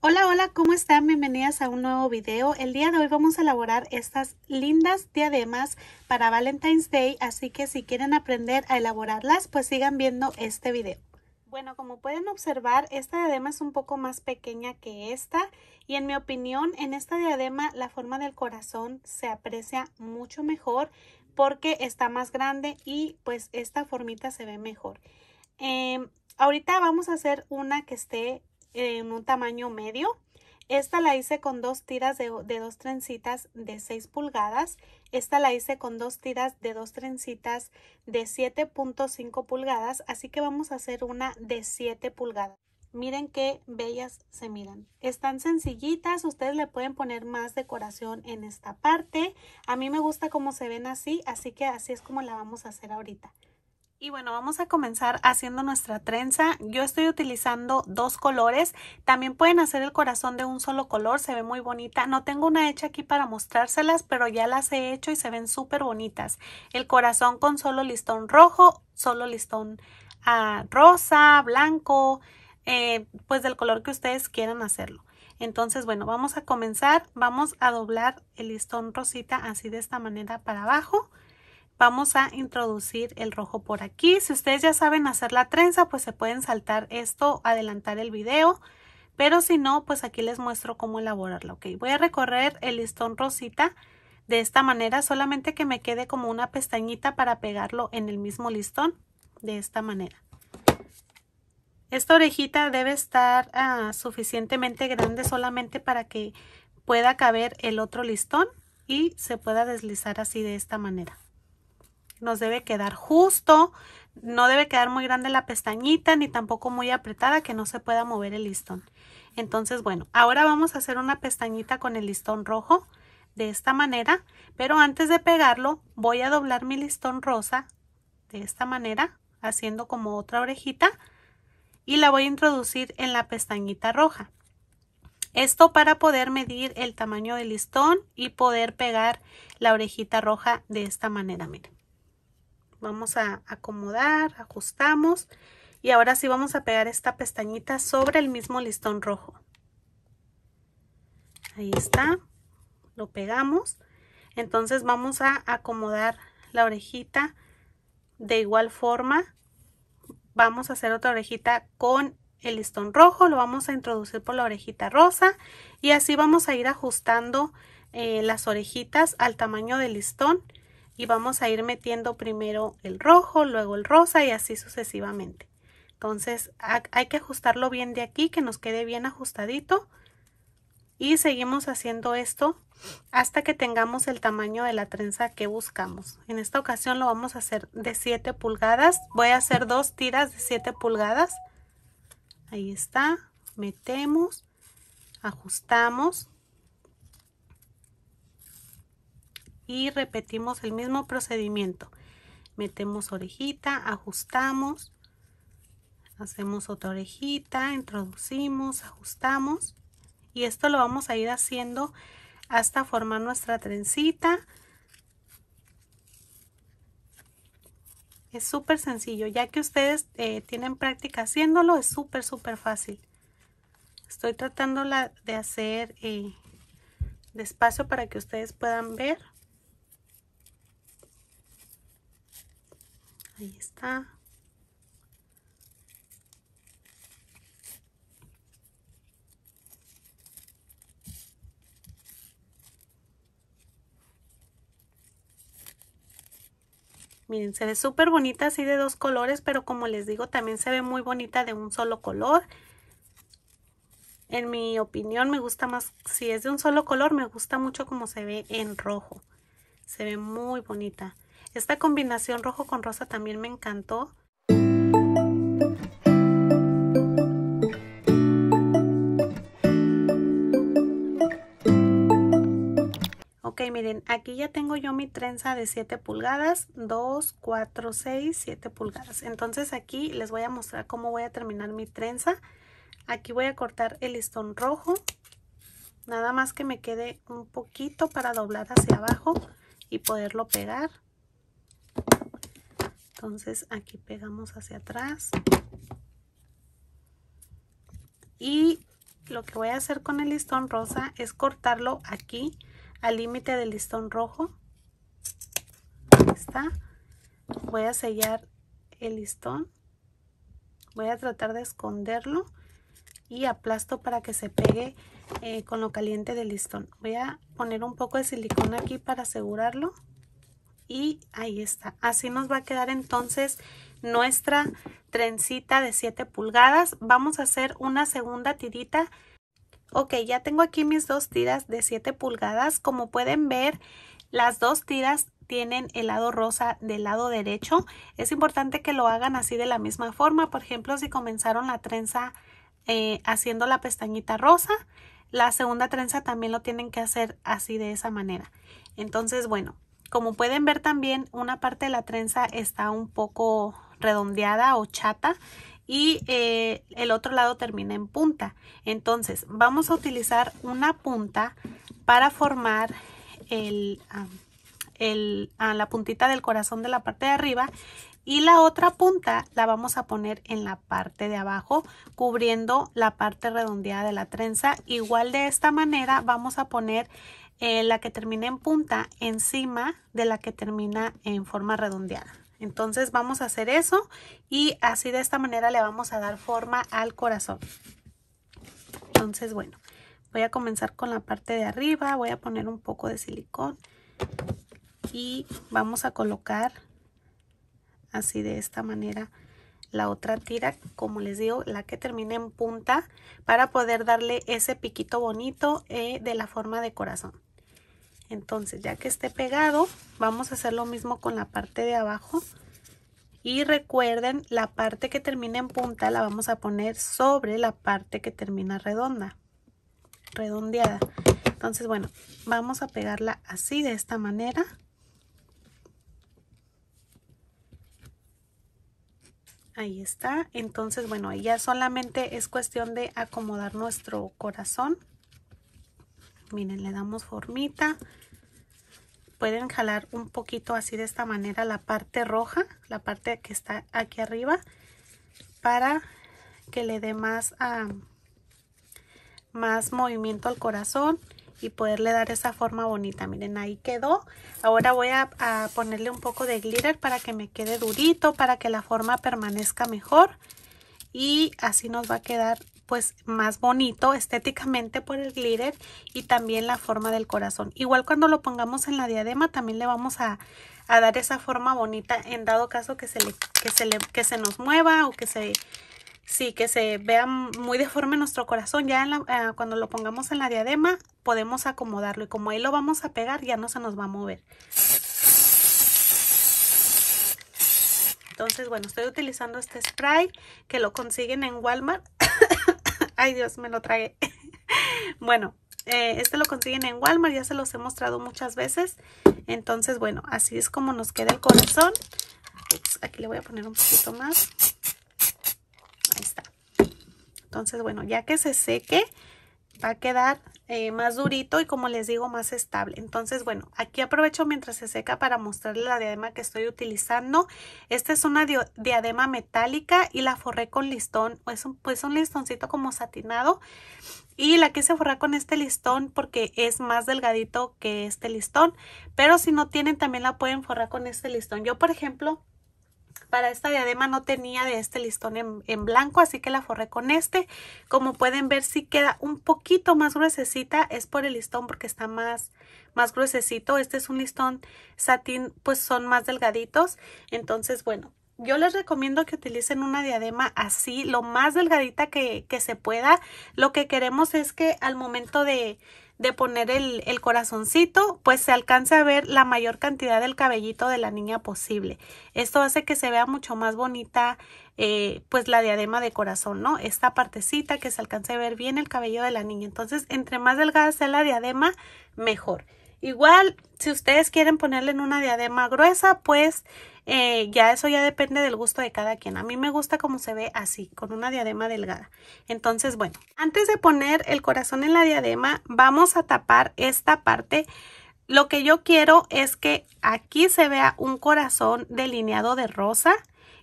Hola, hola, ¿cómo están? Bienvenidas a un nuevo video. El día de hoy vamos a elaborar estas lindas diademas para Valentine's Day, así que si quieren aprender a elaborarlas, pues sigan viendo este video. Bueno, como pueden observar, esta diadema es un poco más pequeña que esta y en mi opinión, en esta diadema la forma del corazón se aprecia mucho mejor porque está más grande y pues esta formita se ve mejor. Em, ahorita vamos a hacer una que esté en un tamaño medio. Esta la hice con dos tiras de, de, dos trencitas de 6 pulgadas. Esta la hice con dos tiras de dos trencitas de 7.5 pulgadas. Así que vamos a hacer una de 7 pulgadas. Miren qué bellas se miran. Están sencillitas. Ustedes le pueden poner más decoración en esta parte. A mí me gusta cómo se ven así. Así que así es como la vamos a hacer ahorita. Y bueno, vamos a comenzar haciendo nuestra trenza. Yo estoy utilizando dos colores. También pueden hacer el corazón de un solo color, se ve muy bonita. No tengo una hecha aquí para mostrárselas, pero ya las he hecho y se ven súper bonitas. El corazón con solo listón rojo, solo listón ah, rosa, blanco, eh, pues del color que ustedes quieran hacerlo. Entonces, bueno, vamos a comenzar. Vamos a doblar el listón rosita así de esta manera para abajo vamos a introducir el rojo por aquí. Si ustedes ya saben hacer la trenza, pues se pueden saltar esto, adelantar el video. Pero si no, pues aquí les muestro cómo elaborarlo. voy a recorrer el listón rosita de esta manera, solamente que me quede como una pestañita para pegarlo en el mismo listón de esta manera. Esta orejita debe estar ah, suficientemente grande solamente para que pueda caber el otro listón y se pueda deslizar así de esta manera nos debe quedar justo, no debe quedar muy grande la pestañita ni tampoco muy apretada que no se pueda mover el listón. Entonces, bueno, ahora vamos a hacer una pestañita con el listón rojo de esta manera, pero antes de pegarlo voy a doblar mi listón rosa de esta manera, haciendo como otra orejita y la voy a introducir en la pestañita roja. Esto para poder medir el tamaño del listón y poder pegar la orejita roja de esta manera, miren. Vamos a acomodar, ajustamos y ahora sí vamos a pegar esta pestañita sobre el mismo listón rojo. Ahí está, lo pegamos. Entonces vamos a acomodar la orejita de igual forma. Vamos a hacer otra orejita con el listón rojo, lo vamos a introducir por la orejita rosa y así vamos a ir ajustando eh, las orejitas al tamaño del listón y vamos a ir metiendo primero el rojo, luego el rosa y así sucesivamente. Entonces hay que ajustarlo bien de aquí, que nos quede bien ajustadito. Y seguimos haciendo esto hasta que tengamos el tamaño de la trenza que buscamos. En esta ocasión lo vamos a hacer de 7 pulgadas. Voy a hacer dos tiras de 7 pulgadas. Ahí está. Metemos. Ajustamos. y repetimos el mismo procedimiento. Metemos orejita, ajustamos, hacemos otra orejita, introducimos, ajustamos y esto lo vamos a ir haciendo hasta formar nuestra trencita. Es súper sencillo, ya que ustedes eh, tienen práctica haciéndolo, es súper, súper fácil. Estoy tratando de hacer eh, despacio para que ustedes puedan ver. Ahí está. Miren, se ve súper bonita así de dos colores, pero como les digo, también se ve muy bonita de un solo color. En mi opinión, me gusta más, si es de un solo color, me gusta mucho como se ve en rojo. Se ve muy bonita. Esta combinación rojo con rosa también me encantó. Ok, miren, aquí ya tengo yo mi trenza de 7 pulgadas, 2, 4, 6, 7 pulgadas. Entonces aquí les voy a mostrar cómo voy a terminar mi trenza. Aquí voy a cortar el listón rojo, nada más que me quede un poquito para doblar hacia abajo y poderlo pegar entonces aquí pegamos hacia atrás y lo que voy a hacer con el listón rosa es cortarlo aquí al límite del listón rojo Ahí está voy a sellar el listón voy a tratar de esconderlo y aplasto para que se pegue eh, con lo caliente del listón voy a poner un poco de silicona aquí para asegurarlo y ahí está. Así nos va a quedar entonces nuestra trencita de 7 pulgadas. Vamos a hacer una segunda tirita. Ok, ya tengo aquí mis dos tiras de 7 pulgadas. Como pueden ver, las dos tiras tienen el lado rosa del lado derecho. Es importante que lo hagan así de la misma forma. Por ejemplo, si comenzaron la trenza eh, haciendo la pestañita rosa, la segunda trenza también lo tienen que hacer así de esa manera. Entonces, bueno, como pueden ver también una parte de la trenza está un poco redondeada o chata y eh, el otro lado termina en punta. Entonces vamos a utilizar una punta para formar la puntita del corazón de la parte de arriba y la otra punta la vamos a poner en la parte de abajo cubriendo la parte redondeada de la trenza. Igual de esta manera vamos a poner eh, la que termina en punta encima de la que termina en forma redondeada. Entonces vamos a hacer eso y así de esta manera le vamos a dar forma al corazón. Entonces, bueno, voy a comenzar con la parte de arriba, voy a poner un poco de silicón y vamos a colocar así de esta manera la otra tira, como les digo, la que termina en punta para poder darle ese piquito bonito eh, de la forma de corazón. Entonces ya que esté pegado, vamos a hacer lo mismo con la parte de abajo. Y recuerden, la parte que termina en punta la vamos a poner sobre la parte que termina redonda, redondeada. Entonces, bueno, vamos a pegarla así, de esta manera. Ahí está. Entonces, bueno, ya solamente es cuestión de acomodar nuestro corazón. Miren, le damos formita. Pueden jalar un poquito así de esta manera la parte roja, la parte que está aquí arriba, para que le dé más, ah, más movimiento al corazón y poderle dar esa forma bonita. Miren, ahí quedó. Ahora voy a, ponerle un poco de glitter para que me quede durito, para que la forma permanezca mejor. Y así nos va a quedar pues más bonito estéticamente por el glitter y también la forma del corazón. Igual cuando lo pongamos en la diadema también le vamos a, dar esa forma bonita en dado caso que se, le, se le, que se nos mueva o que se Sí, que se vea muy deforme nuestro corazón. Ya eh, cuando lo pongamos en la diadema podemos acomodarlo y como ahí lo vamos a pegar ya no se nos va a mover. Entonces, bueno, estoy utilizando este spray que lo consiguen en Walmart. Ay, Dios, me lo tragué. bueno, eh, este lo consiguen en Walmart, ya se los he mostrado muchas veces. Entonces, bueno, así es como nos queda el corazón. aquí le voy a poner un poquito más. Entonces, bueno, ya que se seque, va a quedar eh, más durito y como les digo, más estable. Entonces, bueno, aquí aprovecho mientras se seca para mostrarles la diadema que estoy utilizando. Esta es una diadema metálica y la forré con listón. Es un, pues un listoncito como satinado. Y la quise forrar con este listón porque es más delgadito que este listón. Pero si no tienen, también la pueden forrar con este listón. Yo, por ejemplo, para esta diadema no tenía de este listón en, blanco, así que la forré con este. Como pueden ver, si sí queda un poquito más gruesecita. Es por el listón porque está más, más gruesecito. Este es un listón satín, pues son más delgaditos. Entonces, bueno, yo les recomiendo que utilicen una diadema así, lo más delgadita que, que se pueda. Lo que queremos es que al momento de de poner el, corazoncito, pues se alcance a ver la mayor cantidad del cabellito de la niña posible. Esto hace que se vea mucho más bonita eh, pues la diadema de corazón, ¿no? Esta partecita que se alcance a ver bien el cabello de la niña. Entonces, entre más delgada sea la diadema, mejor. Igual, si ustedes quieren ponerle en una diadema gruesa, pues eh, ya eso ya depende del gusto de cada quien. A mí me gusta cómo se ve así, con una diadema delgada. Entonces, bueno, antes de poner el corazón en la diadema, vamos a tapar esta parte. Lo que yo quiero es que aquí se vea un corazón delineado de rosa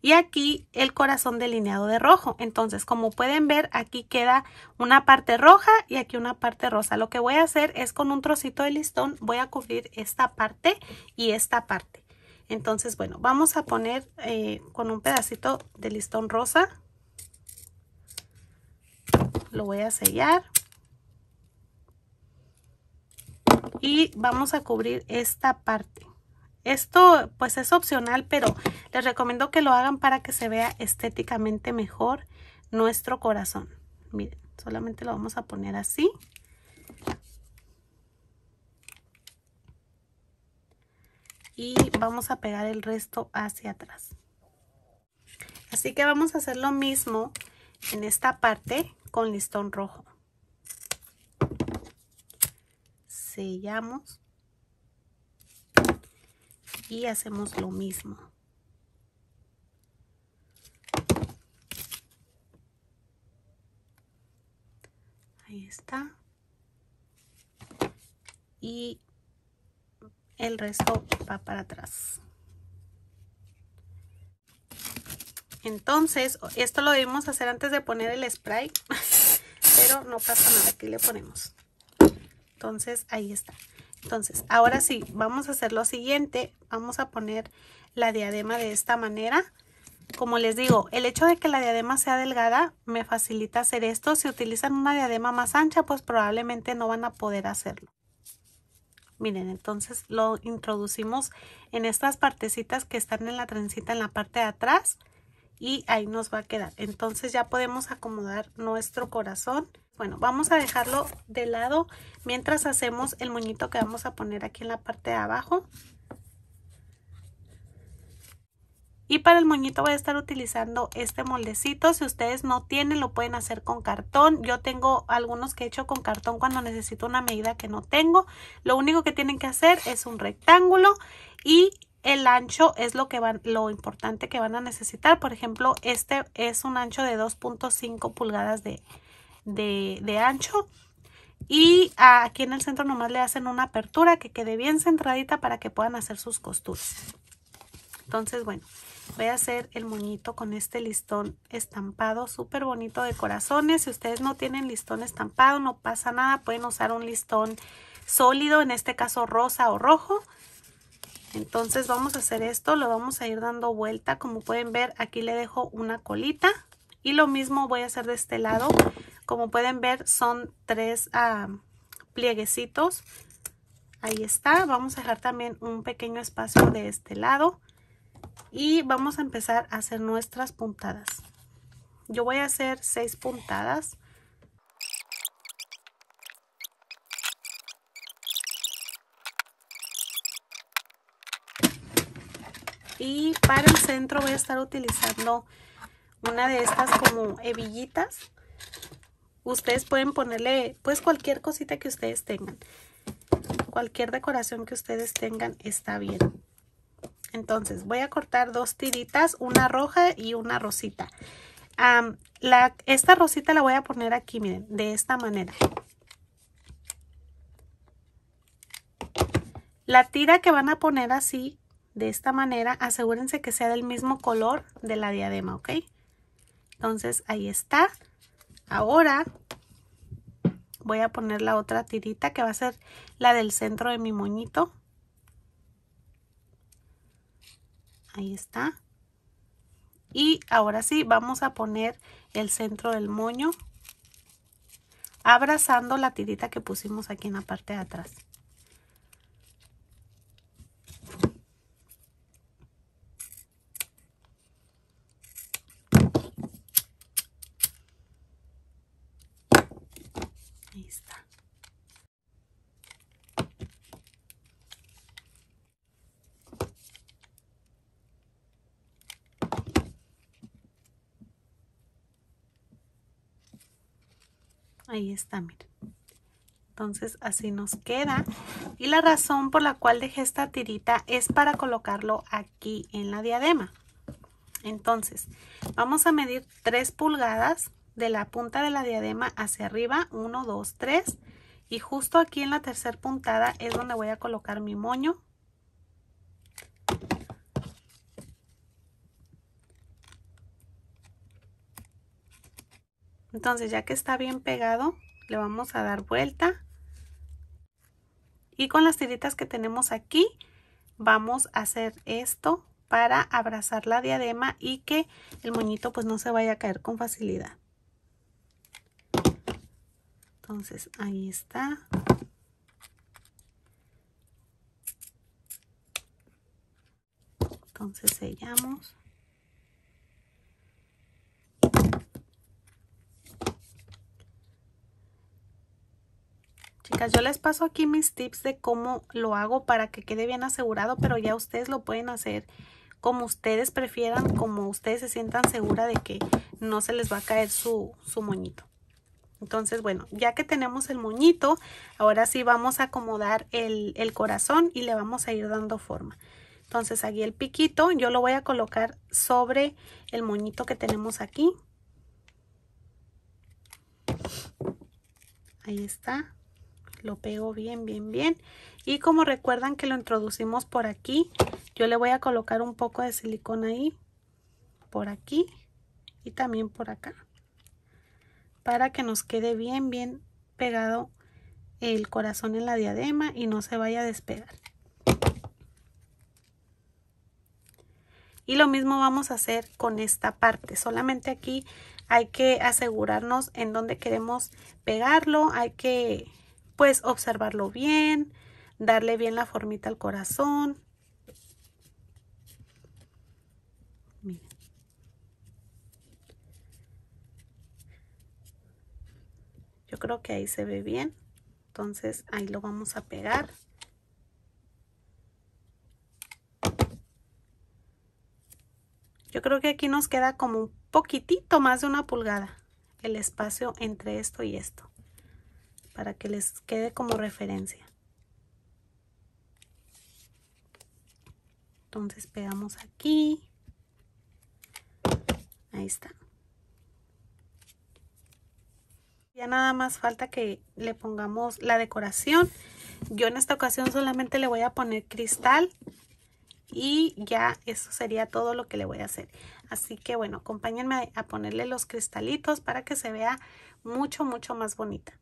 y aquí el corazón delineado de rojo. Entonces, como pueden ver, aquí queda una parte roja y aquí una parte rosa. Lo que voy a hacer es con un trocito de listón voy a cubrir esta parte y esta parte. Entonces, bueno, vamos a poner eh, con un pedacito de listón rosa. Lo voy a sellar. Y vamos a cubrir esta parte. Esto pues es opcional, pero les recomiendo que lo hagan para que se vea estéticamente mejor nuestro corazón. Miren, solamente lo vamos a poner así. Y vamos a pegar el resto hacia atrás. Así que vamos a hacer lo mismo en esta parte con listón rojo. Sellamos y hacemos lo mismo. Ahí está. Y el resto va para atrás. Entonces, esto lo debemos hacer antes de poner el spray, pero no pasa nada, que le ponemos. Entonces, ahí está. Entonces, ahora sí, vamos a hacer lo siguiente. Vamos a poner la diadema de esta manera. Como les digo, el hecho de que la diadema sea delgada me facilita hacer esto. Si utilizan una diadema más ancha, pues probablemente no van a poder hacerlo. Miren, entonces lo introducimos en estas partecitas que están en la trencita en la parte de atrás y ahí nos va a quedar. Entonces ya podemos acomodar nuestro corazón bueno, vamos a dejarlo de lado mientras hacemos el moñito que vamos a poner aquí en la parte de abajo. Y para el moñito voy a estar utilizando este moldecito. Si ustedes no tienen, lo pueden hacer con cartón. Yo tengo algunos que he hecho con cartón cuando necesito una medida que no tengo. Lo único que tienen que hacer es un rectángulo y el ancho es lo que lo importante que van a necesitar. Por ejemplo, este es un ancho de 2.5 pulgadas de, de, ancho y aquí en el centro nomás le hacen una apertura que quede bien centradita para que puedan hacer sus costuras. Entonces, bueno, voy a hacer el moñito con este listón estampado súper bonito de corazones. Si ustedes no tienen listón estampado, no pasa nada. Pueden usar un listón sólido, en este caso rosa o rojo. Entonces vamos a hacer esto, lo vamos a ir dando vuelta. Como pueden ver, aquí le dejo una colita. Y lo mismo voy a hacer de este lado. Como pueden ver son tres ah, plieguecitos. Ahí está. Vamos a dejar también un pequeño espacio de este lado. Y vamos a empezar a hacer nuestras puntadas. Yo voy a hacer seis puntadas. y para el centro voy a estar utilizando una de estas como hebillitas Ustedes pueden ponerle pues cualquier cosita que ustedes tengan. Cualquier decoración que ustedes tengan está bien. Entonces voy a cortar dos tiritas, una roja y una rosita. esta rosita la voy a poner aquí, miren, de esta manera. La tira que van a poner así, de esta manera, asegúrense que sea del mismo color de la diadema, ¿ok? Entonces ahí está. Ahora voy a poner la otra tirita que va a ser la del centro de mi moñito. Ahí está. Y ahora sí, vamos a poner el centro del moño abrazando la tirita que pusimos aquí en la parte de atrás. Ahí está, miren. Entonces así nos queda. Y la razón por la cual dejé esta tirita es para colocarlo aquí en la diadema. Entonces vamos a medir 3 pulgadas de la punta de la diadema hacia arriba. 1, 2, 3. Y justo aquí en la tercer puntada es donde voy a colocar mi moño Entonces ya que está bien pegado, le vamos a dar vuelta. Y con las tiritas que tenemos aquí, vamos a hacer esto para abrazar la diadema y que el moñito pues no se vaya a caer con facilidad. Entonces ahí está. Entonces sellamos. Chicas, yo les paso aquí mis tips de cómo lo hago para que quede bien asegurado, pero ya ustedes lo pueden hacer como ustedes prefieran, como ustedes se sientan segura de que no se les va a caer su, su moñito. Entonces, bueno, ya que tenemos el moñito, ahora sí vamos a acomodar el, el corazón y le vamos a ir dando forma. Entonces, aquí el piquito yo lo voy a colocar sobre el moñito que tenemos aquí. Ahí está lo pego bien bien bien y como recuerdan que lo introducimos por aquí yo le voy a colocar un poco de silicona ahí por aquí y también por acá para que nos quede bien bien pegado el corazón en la diadema y no se vaya a despegar y lo mismo vamos a hacer con esta parte solamente aquí hay que asegurarnos en dónde queremos pegarlo hay que pues observarlo bien, darle bien la formita al corazón. Yo creo que ahí se ve bien. Entonces ahí lo vamos a pegar. Yo creo que aquí nos queda como un poquitito más de una pulgada el espacio entre esto y esto para que les quede como referencia. Entonces pegamos aquí. Ahí está. Ya nada más falta que le pongamos la decoración. Yo en esta ocasión solamente le voy a poner cristal y ya eso sería todo lo que le voy a hacer. Así que bueno, acompáñenme a ponerle los cristalitos para que se vea mucho, mucho más bonita.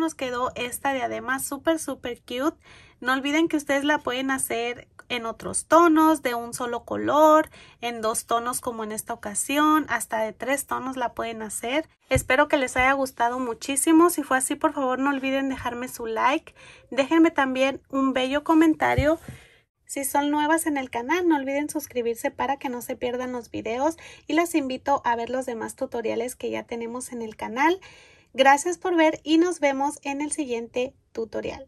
nos quedó esta de además súper, súper cute. No olviden que ustedes la pueden hacer en otros tonos, de un solo color, en dos tonos como en esta ocasión, hasta de tres tonos la pueden hacer. Espero que les haya gustado muchísimo. Si fue así, por favor no olviden dejarme su like. Déjenme también un bello comentario. Si son nuevas en el canal, no olviden suscribirse para que no se pierdan los videos y las invito a ver los demás tutoriales que ya tenemos en el canal. Gracias por ver y nos vemos en el siguiente tutorial.